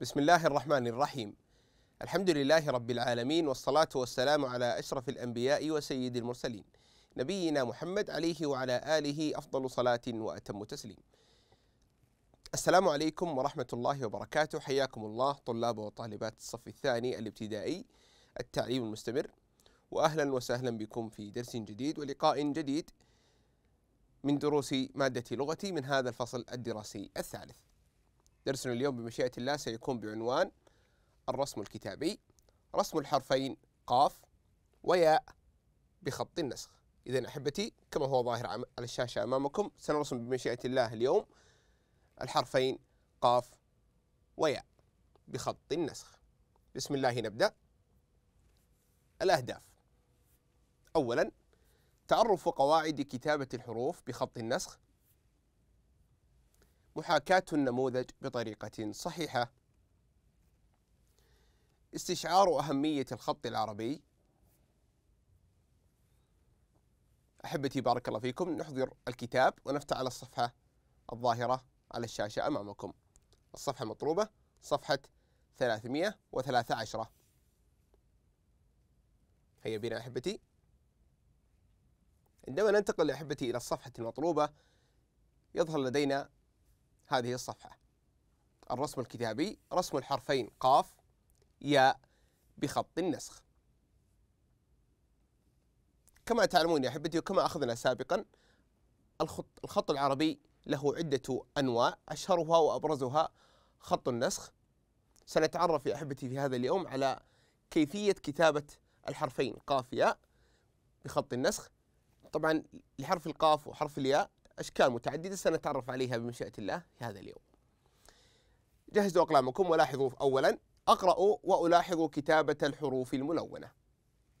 بسم الله الرحمن الرحيم الحمد لله رب العالمين والصلاة والسلام على أشرف الأنبياء وسيد المرسلين نبينا محمد عليه وعلى آله أفضل صلاة وأتم تسليم السلام عليكم ورحمة الله وبركاته حياكم الله طلاب وطالبات الصف الثاني الابتدائي التعليم المستمر وأهلا وسهلا بكم في درس جديد ولقاء جديد من دروس مادة لغتي من هذا الفصل الدراسي الثالث درسنا اليوم بمشيئة الله سيكون بعنوان الرسم الكتابي رسم الحرفين قاف وياء بخط النسخ إذا أحبتي كما هو ظاهر على الشاشة أمامكم سنرسم بمشيئة الله اليوم الحرفين قاف وياء بخط النسخ بسم الله نبدأ الأهداف أولا تعرف قواعد كتابة الحروف بخط النسخ محاكاة النموذج بطريقة صحيحة استشعار أهمية الخط العربي أحبتي بارك الله فيكم نحضر الكتاب ونفتح على الصفحة الظاهرة على الشاشة أمامكم الصفحة المطلوبة صفحة 313 هيا بنا أحبتي عندما ننتقل أحبتي إلى الصفحة المطلوبة يظهر لدينا هذه الصفحة الرسم الكتابي رسم الحرفين قاف ياء بخط النسخ كما تعلمون يا أحبتي وكما أخذنا سابقا الخط, الخط العربي له عدة أنواع أشهرها وأبرزها خط النسخ سنتعرف يا أحبتي في هذا اليوم على كيفية كتابة الحرفين قاف ياء بخط النسخ طبعا لحرف القاف وحرف الياء أشكال متعددة سنتعرف عليها بمشيئة الله في هذا اليوم جهزوا أقلامكم ولاحظوا أولا أقرأوا وألاحظ كتابة الحروف الملونة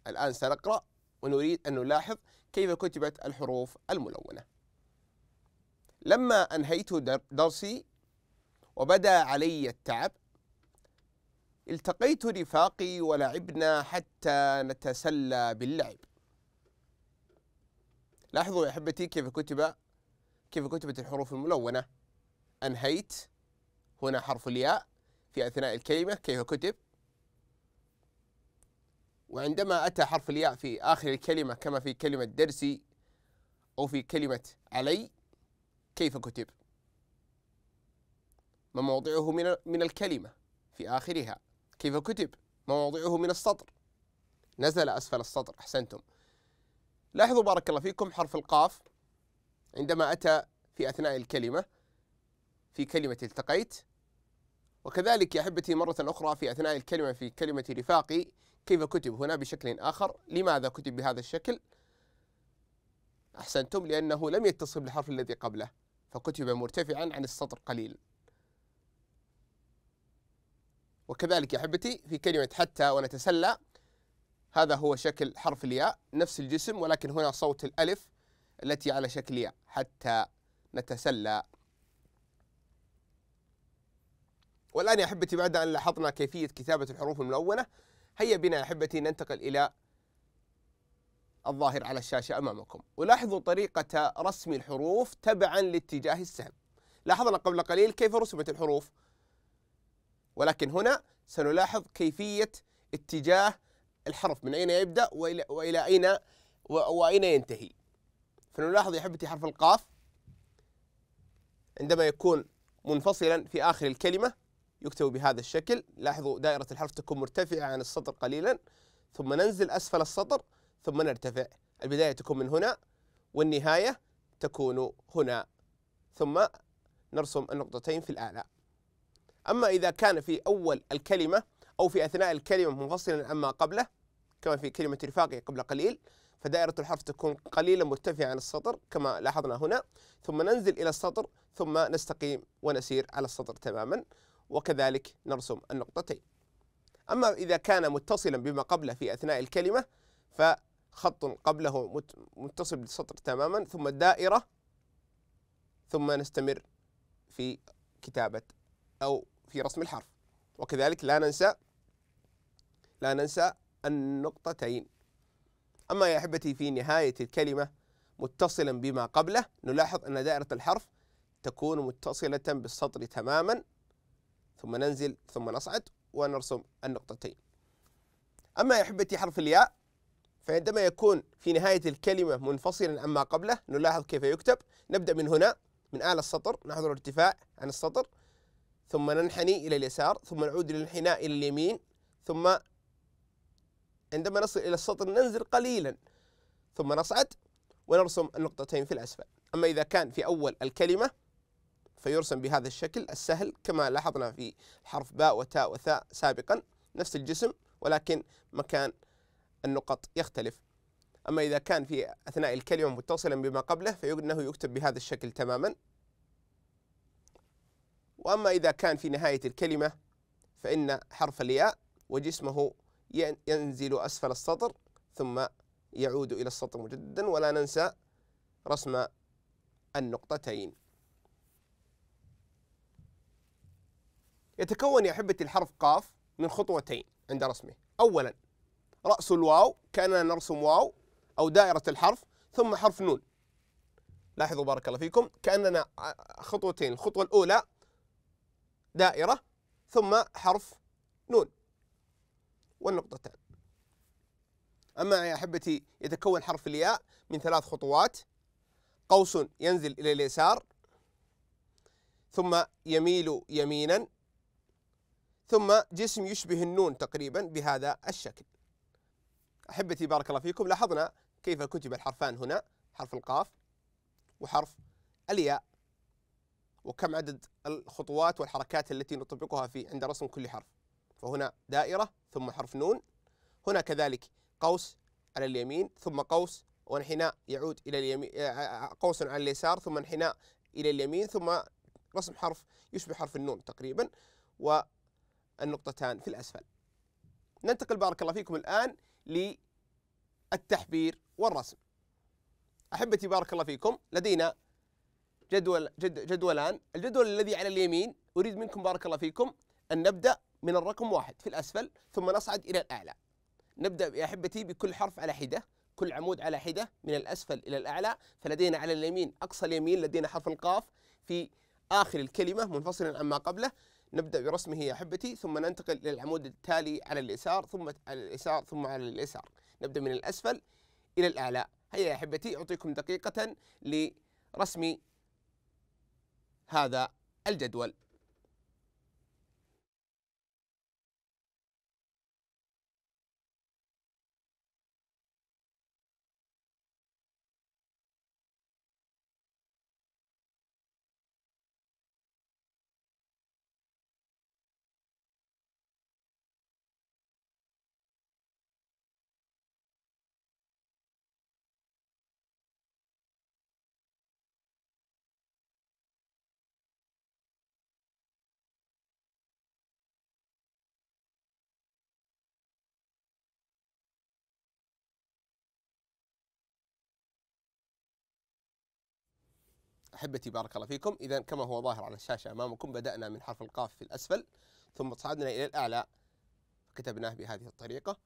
الآن سنقرأ ونريد أن نلاحظ كيف كتبت الحروف الملونة لما أنهيت درسي وبدا علي التعب التقيت رفاقي ولعبنا حتى نتسلى باللعب لاحظوا يا أحبتي كيف كتب كيف كتبت الحروف الملونة أنهيت هنا حرف الياء في أثناء الكلمة كيف كتب وعندما أتى حرف الياء في آخر الكلمة كما في كلمة درسي أو في كلمة علي كيف كتب ما موضعه من من الكلمة في آخرها كيف كتب ما موضعه من السطر نزل أسفل السطر أحسنتم لاحظوا بارك الله فيكم حرف القاف عندما أتى في أثناء الكلمة في كلمة التقيت وكذلك يا أحبتي مرة أخرى في أثناء الكلمة في كلمة رفاقي كيف كتب هنا بشكل آخر لماذا كتب بهذا الشكل أحسنتم لأنه لم يتصل بالحرف الذي قبله فكتب مرتفعا عن السطر قليلا وكذلك يا أحبتي في كلمة حتى ونتسلى هذا هو شكل حرف الياء نفس الجسم ولكن هنا صوت الألف التي على شكل ياء حتى نتسلى والآن يا أحبتي بعد أن لاحظنا كيفية كتابة الحروف الملونة هيا بنا يا أحبتي ننتقل إلى الظاهر على الشاشة أمامكم ولاحظوا طريقة رسم الحروف تبعا لاتجاه السهم لاحظنا قبل قليل كيف رسمت الحروف ولكن هنا سنلاحظ كيفية اتجاه الحرف من أين يبدأ وإلى, وإلى أين وأين ينتهي فنلاحظ يا حبيبتي حرف القاف عندما يكون منفصلا في آخر الكلمة يكتب بهذا الشكل لاحظوا دائرة الحرف تكون مرتفعة عن السطر قليلا ثم ننزل أسفل السطر ثم نرتفع البداية تكون من هنا والنهاية تكون هنا ثم نرسم النقطتين في الأعلى أما إذا كان في أول الكلمة أو في أثناء الكلمة منفصلا عما قبله كما في كلمة رفاقي قبل قليل فدائرة الحرف تكون قليلا مرتفعة عن السطر كما لاحظنا هنا ثم ننزل إلى السطر ثم نستقيم ونسير على السطر تماما وكذلك نرسم النقطتين أما إذا كان متصلا بما قبله في أثناء الكلمة فخط قبله متصل بالسطر تماما ثم دائرة ثم نستمر في كتابة أو في رسم الحرف وكذلك لا ننسى لا ننسى النقطتين أما يا أحبتي في نهاية الكلمة متصلا بما قبله نلاحظ أن دائرة الحرف تكون متصلة بالسطر تماما ثم ننزل ثم نصعد ونرسم النقطتين أما يا أحبتي حرف الياء فعندما يكون في نهاية الكلمة منفصلا عما قبله نلاحظ كيف يكتب نبدأ من هنا من أعلى السطر نحضر الارتفاع عن السطر ثم ننحني إلى اليسار ثم نعود للانحناء إلى اليمين ثم عندما نصل إلى السطر ننزل قليلا ثم نصعد ونرسم النقطتين في الأسفل أما إذا كان في أول الكلمة فيرسم بهذا الشكل السهل كما لاحظنا في حرف باء وتاء وثاء سابقا نفس الجسم ولكن مكان النقط يختلف أما إذا كان في أثناء الكلمة متصلا بما قبله فإنه يكتب بهذا الشكل تماما وأما إذا كان في نهاية الكلمة فإن حرف الياء وجسمه ينزل أسفل السطر ثم يعود إلى السطر مجددا ولا ننسى رسم النقطتين يتكون يا أحبتي الحرف قاف من خطوتين عند رسمه أولا رأس الواو كأننا نرسم واو أو دائرة الحرف ثم حرف نون لاحظوا بارك الله فيكم كأننا خطوتين الخطوة الأولى دائرة ثم حرف نون والنقطتان أما يا أحبتي يتكون حرف الياء من ثلاث خطوات قوس ينزل إلى اليسار ثم يميل يمينا ثم جسم يشبه النون تقريبا بهذا الشكل أحبتي بارك الله فيكم لاحظنا كيف كتب الحرفان هنا حرف القاف وحرف الياء وكم عدد الخطوات والحركات التي نطبقها في عند رسم كل حرف فهنا دائرة ثم حرف نون هنا كذلك قوس على اليمين ثم قوس وانحناء يعود إلى اليمين آه، قوس على اليسار ثم انحناء إلى اليمين ثم رسم حرف يشبه حرف النون تقريبا والنقطتان في الأسفل ننتقل بارك الله فيكم الآن للتحبير والرسم أحبتي بارك الله فيكم لدينا جدول جد جدولان الجدول الذي على اليمين أريد منكم بارك الله فيكم أن نبدأ من الرقم واحد في الأسفل ثم نصعد إلى الأعلى نبدأ يا أحبتي بكل حرف على حدة كل عمود على حدة من الأسفل إلى الأعلى فلدينا على اليمين أقصى اليمين لدينا حرف القاف في آخر الكلمة منفصلا عما قبله نبدأ برسمه يا أحبتي ثم ننتقل إلى العمود التالي على اليسار ثم على اليسار ثم على اليسار نبدأ من الأسفل إلى الأعلى هيا يا أحبتي أعطيكم دقيقة لرسم هذا الجدول احبتي بارك الله فيكم اذا كما هو ظاهر على الشاشه امامكم بدانا من حرف القاف في الاسفل ثم صعدنا الى الاعلى فكتبناه بهذه الطريقه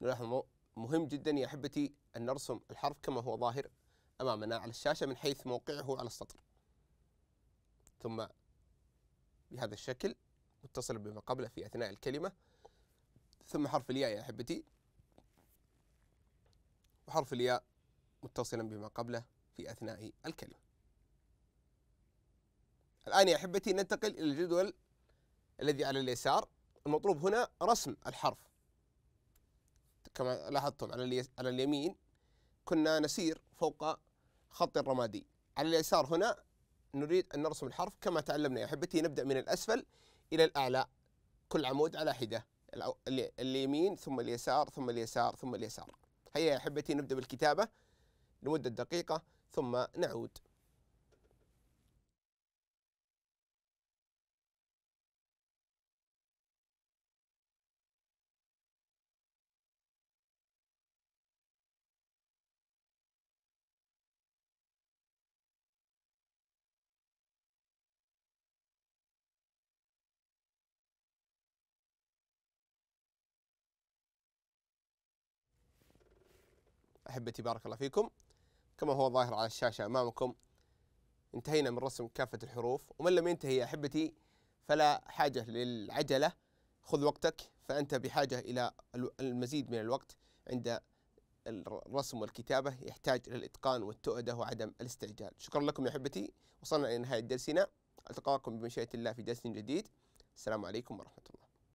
نلاحظ مهم جدا يا احبتي ان نرسم الحرف كما هو ظاهر امامنا على الشاشه من حيث موقعه على السطر ثم بهذا الشكل متصل بما قبله في اثناء الكلمه ثم حرف الياء يا احبتي وحرف الياء متصلا بما قبله في اثناء الكلمه الآن يا أحبتي ننتقل إلى الجدول الذي على اليسار المطلوب هنا رسم الحرف كما لاحظتم على على اليمين كنا نسير فوق خط رمادي على اليسار هنا نريد أن نرسم الحرف كما تعلمنا يا أحبتي نبدأ من الأسفل إلى الأعلى كل عمود على حدة اليمين ثم اليسار ثم اليسار ثم اليسار هيا يا أحبتي نبدأ بالكتابة لمدة دقيقة ثم نعود أحبتي بارك الله فيكم كما هو ظاهر على الشاشة أمامكم انتهينا من رسم كافة الحروف ومن لم ينتهي يا أحبتي فلا حاجة للعجلة خذ وقتك فأنت بحاجة إلى المزيد من الوقت عند الرسم والكتابة يحتاج إلى الإتقان والتؤدة وعدم الاستعجال شكرا لكم يا أحبتي وصلنا إلى نهاية درسنا ألتقاكم بمشيئة الله في درس جديد السلام عليكم ورحمة الله